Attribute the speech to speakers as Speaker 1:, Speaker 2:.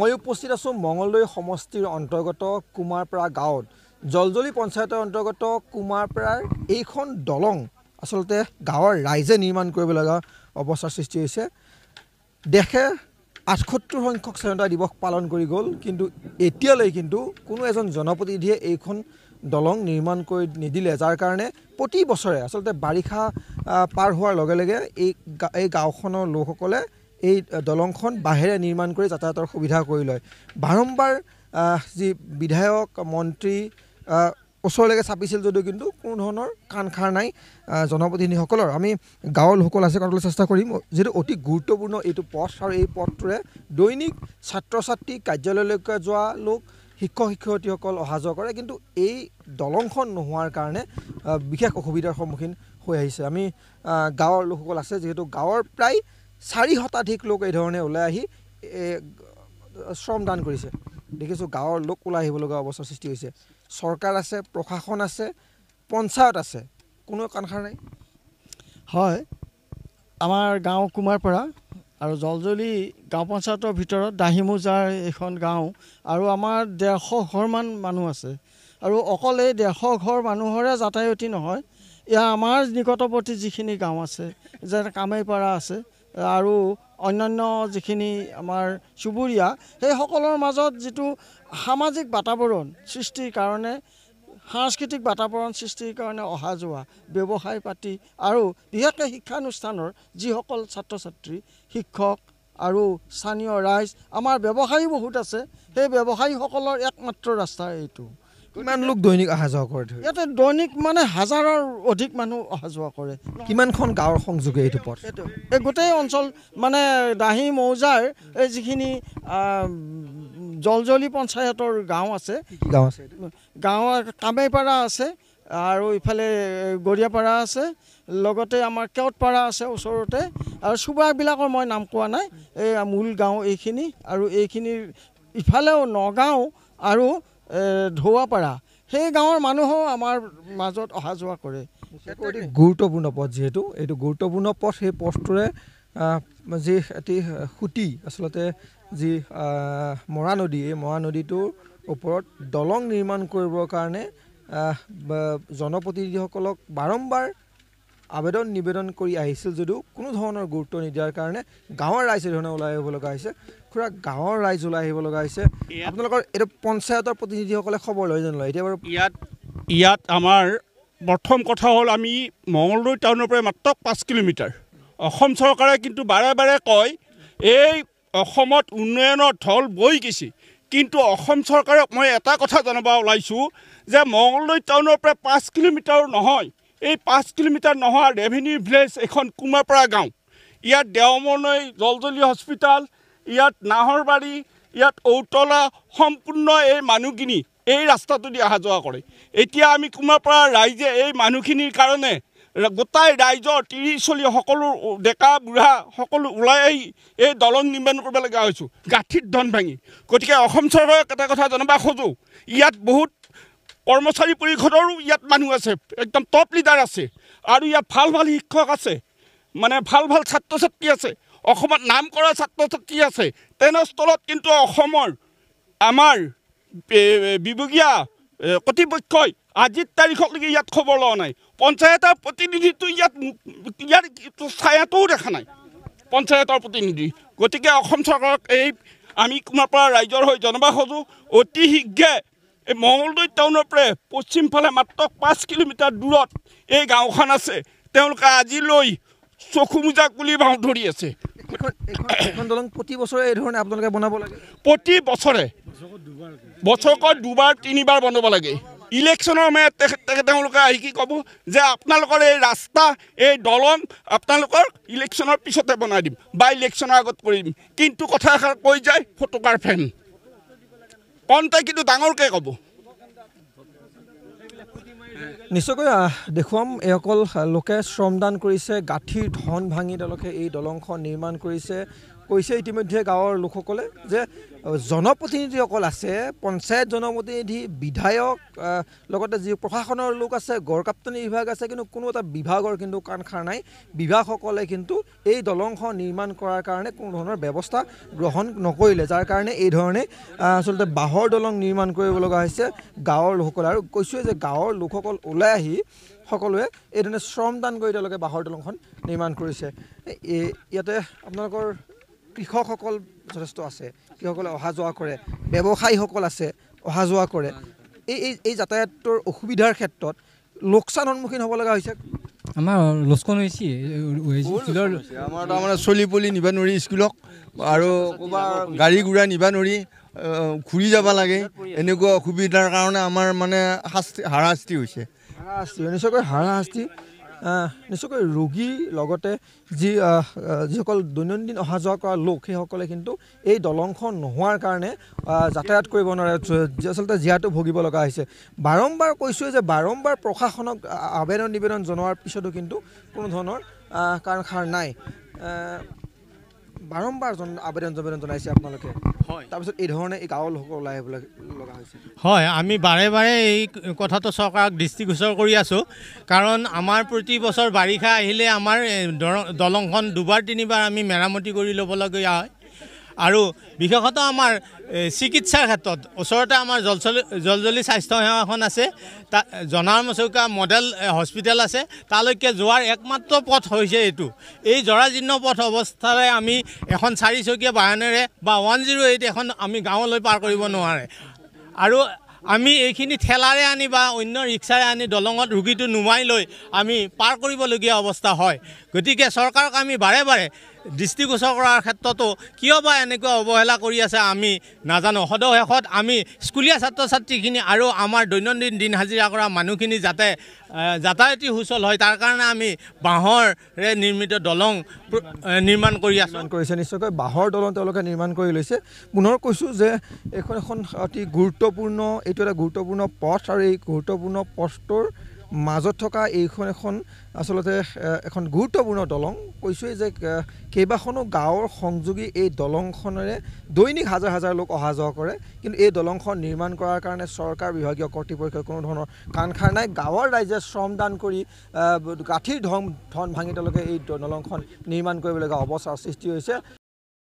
Speaker 1: মই উপস্থিত আছোঁ মঙলদৈ সমষ্টিৰ অন্তৰ্গত কুমাৰপাৰা গাঁৱত জলজলি পঞ্চায়তৰ অন্তৰ্গত কুমাৰপাৰাৰ এইখন দলং আচলতে গাঁৱৰ ৰাইজে নিৰ্মাণ কৰিব লগা অৱস্থাৰ সৃষ্টি হৈছে দেশে আঠসত্তৰ সংখ্যক স্বাধীনতা দিৱস পালন কৰি গ'ল কিন্তু এতিয়ালৈ কিন্তু কোনো এজন জনপ্ৰতিনিধিয়ে এইখন দলং নিৰ্মাণ কৰি নিদিলে যাৰ কাৰণে প্ৰতি বছৰে আচলতে বাৰিষা পাৰ হোৱাৰ লগে লগে এই এই গাঁওখনৰ লোকসকলে এই দলংখন বাঁহেৰে নিৰ্মাণ কৰি যাতায়াতৰ সুবিধা কৰি লয় বাৰম্বাৰ যি বিধায়ক মন্ত্ৰী ওচৰলৈকে চাপিছিল যদিও কিন্তু কোনো ধৰণৰ কাণ খাৰ নাই জনপ্ৰতিনিধিসকলৰ আমি গাঁৱৰ লোকসকল আছে কৰিবলৈ চেষ্টা কৰিম যিহেতু অতি গুৰুত্বপূৰ্ণ এইটো পথ আৰু এই পথটোৰে দৈনিক ছাত্ৰ ছাত্ৰী কাৰ্যালয়লৈকে যোৱা লোক শিক্ষক শিক্ষয়িত্ৰীসকল অহা যোৱা কৰে কিন্তু এই দলংখন নোহোৱাৰ কাৰণে বিশেষ অসুবিধাৰ সন্মুখীন হৈ আহিছে আমি গাঁৱৰ লোকসকল আছে যিহেতু গাঁৱৰ প্ৰায় চাৰি শতাধিক লোক এই ধৰণে ওলাই আহি শ্ৰমদান কৰিছে দেখিছোঁ গাঁৱৰ লোক ওলাই আহিবলগা অৱস্থাৰ সৃষ্টি হৈছে চৰকাৰ আছে প্ৰশাসন আছে পঞ্চায়ত আছে কোনো কাণষাৰ নাই হয়
Speaker 2: আমাৰ গাঁও কুমাৰপাৰা আৰু জলজলি গাঁও পঞ্চায়তৰ ভিতৰত দাহিমোজাৰ এখন গাঁও আৰু আমাৰ ডেৰশ ঘৰমান মানুহ আছে আৰু অকল এই ডেৰশ ঘৰ মানুহৰে যাতায়তী নহয় ইয়াৰ আমাৰ নিকটৱৰ্তী যিখিনি গাঁও আছে যেনে কামেইপাৰা আছে আৰু অন্যান্য যিখিনি আমাৰ চুবুৰীয়া সেইসকলৰ মাজত যিটো সামাজিক বাতাৱৰণ সৃষ্টিৰ কাৰণে সাংস্কৃতিক বাতাৱৰণ সৃষ্টিৰ কাৰণে অহা যোৱা ব্যৱসায় পাতি আৰু বিশেষকৈ শিক্ষানুষ্ঠানৰ যিসকল ছাত্ৰ ছাত্ৰী শিক্ষক আৰু স্থানীয় ৰাইজ আমাৰ ব্যৱসায়ী বহুত আছে সেই ব্যৱসায়ীসকলৰ একমাত্ৰ ৰাস্তা এইটো কিমান লোক দৈনিক অহা যোৱা কৰে ইয়াতে দৈনিক মানে হাজাৰৰ অধিক মানুহ অহা যোৱা কৰে কিমানখন গাঁৱৰ সংযোগে এইটো পথ এই গোটেই অঞ্চল মানে দাহি মৌজাৰ এই যিখিনি জলজলি পঞ্চায়তৰ গাঁও আছে গাঁও আছে গাঁও কামেইপাৰা আছে আৰু ইফালে গৰিয়াপাৰা আছে লগতে আমাৰ কেওটপাৰা আছে ওচৰতে আৰু চুবাবিলাকৰ মই নাম কোৱা নাই এই মূল গাঁও এইখিনি আৰু এইখিনিৰ
Speaker 1: ইফালেও নগাঁও
Speaker 2: আৰু ধোৱাপাৰা সেই গাঁৱৰ মানুহেও আমাৰ মাজত অহা যোৱা কৰে
Speaker 1: গুৰুত্বপূৰ্ণ পথ যিহেতু এইটো গুৰুত্বপূৰ্ণ পথ সেই পথটোৰে যি এটি সুঁতি আচলতে যি মৰা নদী এই মৰা নদীটোৰ ওপৰত দলং নিৰ্মাণ কৰিবৰ কাৰণে জনপ্ৰতিনিধিসকলক বাৰম্বাৰ আবেদন নিবেদন কৰি আহিছিল যদিও কোনো ধৰণৰ গুৰুত্ব নিদিয়াৰ কাৰণে গাঁৱৰ ৰাইজ ধৰণে ওলাই আহিব লগা হৈছে খুৰা গাঁৱৰ ৰাইজ ওলাই আহিব লগা হৈছে আপোনালোকৰ এইটো পঞ্চায়তৰ প্ৰতিনিধিসকলে খবৰ লৈ জানো এতিয়া বাৰু ইয়াত
Speaker 3: ইয়াত আমাৰ প্ৰথম কথা হ'ল আমি মঙলদৈ টাউনৰ পৰা মাত্ৰ পাঁচ কিলোমিটাৰ অসম চৰকাৰে কিন্তু বাৰে বাৰে কয় এই অসমত উন্নয়নৰ ঢল বৈ গৈছে কিন্তু অসম চৰকাৰক মই এটা কথা জনাব ওলাইছোঁ যে মঙলদৈ টাউনৰ পৰা পাঁচ কিলোমিটাৰো নহয় এই পাঁচ কিলোমিটাৰ নোহোৱা ৰেভিনিউ ভিলেজ এখন কুমাৰপাৰা গাঁও ইয়াত দেওমনৈ জলজলি হস্পিটেল ইয়াত নাহৰবাড়ী ইয়াত ঔতলা সম্পূৰ্ণ এই মানুহখিনি এই ৰাস্তাটোদি অহা যোৱা কৰে এতিয়া আমি কোমাৰ পৰা ৰাইজে এই মানুহখিনিৰ কাৰণে গোটাই ৰাইজৰ তিৰি চলি সকলো ডেকা বুঢ়া সকলো ওলাই আহি এই দলং নিৰ্মাণ কৰিবলগীয়া হৈছোঁ গাঁঠিত ধন ভাঙি গতিকে অসম চৰকাৰক এটা কথা জনাব খোজোঁ ইয়াত বহুত কৰ্মচাৰী পৰিষদৰো ইয়াত মানুহ আছে একদম টপ লিডাৰ আছে আৰু ইয়াত ভাল ভাল শিক্ষক আছে মানে ভাল ভাল ছাত্ৰ ছাত্ৰী আছে অসমত নাম কৰা ছাত্ৰ ছাত্ৰী আছে তেনেস্থলত কিন্তু অসমৰ আমাৰ বিভগীয়া কৰ্তৃপক্ষই আজিৰ তাৰিখলৈকে ইয়াত খবৰ লোৱা নাই পঞ্চায়তৰ প্ৰতিনিধিটো ইয়াত ইয়াৰ ছায়াটোও দেখা নাই পঞ্চায়তৰ প্ৰতিনিধি গতিকে অসম চৰকাৰক এই আমি কোনাৰ পৰা ৰাইজৰ হৈ জনাব খোজোঁ অতি শীঘ্ৰে এই মঙলদৈ টাউনৰ পৰা পশ্চিমফালে মাত্ৰ পাঁচ কিলোমিটাৰ দূৰত এই গাঁওখন আছে তেওঁলোকে আজিলৈ চকু মোজা কুলি বাঁহ ধৰি আছে প্ৰতি বছৰে এই দুবাৰ তিনিবাৰ বনাব লাগে ইলেকশ্যনৰ সময়ত তেওঁলোকে আহি কি ক'ব যে আপোনালোকৰ এই ৰাস্তা এই দলং আপোনালোকৰ ইলেকশ্যনৰ পিছতে বনাই দিম বা ইলেকশ্যনৰ আগত কৰি দিম কিন্তু কথা এষাৰ কৈ যায় ফটোকাৰ ফেন কণ্টে কিন্তু ডাঙৰকৈ ক'ব
Speaker 1: নিশ্চয়কৈ দেখুৱাম এই অকল লোকে শ্ৰমদান কৰিছে গাঁঠিৰ ধন ভাঙি তেওঁলোকে এই দলংখন নিৰ্মাণ কৰিছে কৈছে ইতিমধ্যে গাঁৱৰ লোকসকলে যে জনপ্ৰতিনিধিসকল আছে পঞ্চায়ত জনপ্ৰতিনিধি বিধায়ক লগতে যি প্ৰশাসনৰ লোক আছে গড়কাপ্তানি বিভাগ আছে কিন্তু কোনো এটা বিভাগৰ কিন্তু কাণখাৰ নাই বিভাগসকলে কিন্তু এই দলংখন নিৰ্মাণ কৰাৰ কাৰণে কোনো ধৰণৰ ব্যৱস্থা গ্ৰহণ নকৰিলে যাৰ কাৰণে এই ধৰণে আচলতে বাঁহৰ দলং নিৰ্মাণ কৰিব লগা হৈছে গাঁৱৰ লোকসকলে আৰু কৈছোঁ যে গাঁৱৰ লোকসকল ওলাই আহি সকলোৱে এইধৰণে শ্ৰমদান কৰি তেওঁলোকে বাঁহৰ দলংখন নিৰ্মাণ কৰিছে ইয়াতে আপোনালোকৰ কৃষকসকল যথেষ্ট আছে কৃষকসকলে অহা যোৱা কৰে ব্যৱসায়ীসকল আছে অহা যোৱা কৰে এই এই এই যাতায়াতৰ অসুবিধাৰ ক্ষেত্ৰত লোকচান সন্মুখীন হ'ব লগা হৈছে
Speaker 4: আমাৰ লোকচান হৈছে চলি পলি নিবা
Speaker 1: নোৱাৰি স্কুলক আৰু ক'ৰবাত গাড়ী ঘূৰা নিবা নোৱাৰি ঘূৰি যাব লাগে এনেকুৱা অসুবিধাৰ কাৰণে আমাৰ মানে শাস্তি হাৰাশাস্তি হৈছে হাৰাশাস্তি নিশ্চয়কৈ হাৰাশাস্তি নিশ্চয়কৈ ৰোগীৰ লগতে যি যিসকল দৈনন্দিন অহা যোৱা কৰা লোক সেইসকলে কিন্তু এই দলংখন নোহোৱাৰ কাৰণে যাতায়াত কৰিব নোৱাৰে আচলতে জীয়াটো ভুগিব লগা হৈছে বাৰম্বাৰ কৈছোঁৱেই যে বাৰম্বাৰ প্ৰশাসনক আবেদন নিবেদন জনোৱাৰ পিছতো কিন্তু কোনো ধৰণৰ কাৰণ সাৰ নাই বাৰম্বাৰ আবেদন জনাইছে আপোনালোকে হয় তাৰপিছত এই ধৰণে এই গাঁৱৰ ওলাই আহিবলৈ লগা হৈছে
Speaker 4: হয় আমি বাৰে বাৰে এই কথাটো চৰকাৰক দৃষ্টিগোচৰ কৰি আছোঁ কাৰণ আমাৰ প্ৰতি বছৰ বাৰিষা আহিলে আমাৰ দলংখন দুবাৰ তিনিবাৰ আমি মেৰামতি কৰি ল'বলগীয়া হয় আৰু বিশেষত আমাৰ চিকিৎসাৰ ক্ষেত্ৰত ওচৰতে আমাৰ জলচলি জলজলি এখন আছে তা জনামচৌকা মডেল হস্পিটেল আছে তালৈকে যোৱাৰ একমাত্ৰ পথ হৈছে এইটো এই জৰাজীৰ্ণ পথ অৱস্থাৰে আমি এখন চাৰিচকীয়া বাহনেৰে বা ওৱান জিৰ' এইট এখন আমি গাঁৱলৈ পাৰ কৰিব নোৱাৰে আৰু আমি এইখিনি ঠেলাৰে আনি বা অন্য ৰিক্সাৰে আনি দলঙত ৰোগীটো নুমাই লৈ আমি পাৰ কৰিবলগীয়া অৱস্থা হয় গতিকে চৰকাৰক আমি বাৰে বাৰে দৃষ্টিগোচৰ কৰাৰ ক্ষেত্ৰতো কিয় বা এনেকুৱা অৱহেলা কৰি আছে আমি নাজানো সদশেষত আমি স্কুলীয়া ছাত্ৰ ছাত্ৰীখিনি আৰু আমাৰ দৈনন্দিন দিন হাজিৰা কৰা মানুহখিনি যাতে যাতায়তী সুচল হয় তাৰ কাৰণে আমি বাঁহৰে নিৰ্মিত দলং নিৰ্মাণ কৰি আছোঁ
Speaker 1: কৰিছে নিশ্চয়কৈ বাঁহৰ দলং তেওঁলোকে নিৰ্মাণ কৰি লৈছে পুনৰ কৈছোঁ যে এইখন এখন অতি গুৰুত্বপূৰ্ণ এইটো এটা গুৰুত্বপূৰ্ণ পথ আৰু এই গুৰুত্বপূৰ্ণ পথটোৰ মাজত থকা এইখন এখন আচলতে এখন গুৰুত্বপূৰ্ণ দলং কৈছোঁৱেই যে কেইবাখনো গাঁৱৰ সংযোগী এই দলংখনেৰে দৈনিক হাজাৰ হাজাৰ লোক অহা যোৱা কৰে কিন্তু এই দলংখন নিৰ্মাণ কৰাৰ কাৰণে চৰকাৰ বিভাগীয় কৰ্তৃপক্ষই কোনো ধৰণৰ কাণখাৰ নাই গাঁৱৰ ৰাইজে শ্ৰমদান কৰি গাঁঠিৰ ধন ধন ভাঙি তেওঁলোকে এই দলংখন নিৰ্মাণ কৰিবলগীয়া অৱস্থাৰ সৃষ্টি হৈছে